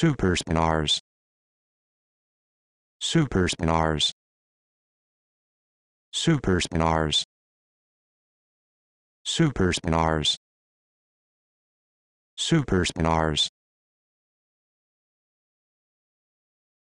superspinars superspinars superspinars superspinars superspinars